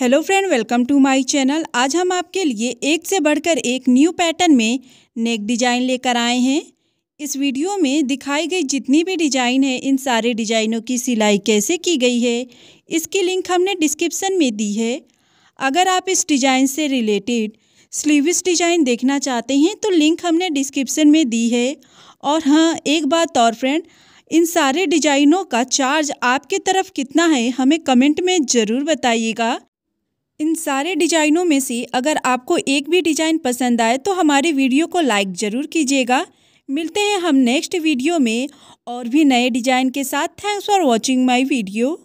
hello friend welcome to my channel आज हम आपके लिए एक से बढ़कर एक न्यू पैटर्न में नेक डिज़ाइन लेकर आए हैं इस वीडियो में दिखाई गई जितनी भी डिज़ाइन है इन सारे डिज़ाइनों की सिलाई कैसे की गई है इसकी लिंक हमने डिस्क्रिप्शन में दी है अगर आप इस डिज़ाइन से रिलेटेड स्लीवस डिज़ाइन देखना चाहते हैं तो लिंक हमने डिस्क्रिप्शन में दी है और हाँ एक बात और फ्रेंड इन सारे डिजाइनों का चार्ज आपके तरफ कितना है हमें कमेंट में ज़रूर बताइएगा इन सारे डिजाइनों में से अगर आपको एक भी डिज़ाइन पसंद आए तो हमारे वीडियो को लाइक ज़रूर कीजिएगा मिलते हैं हम नेक्स्ट वीडियो में और भी नए डिज़ाइन के साथ thanks for watching my video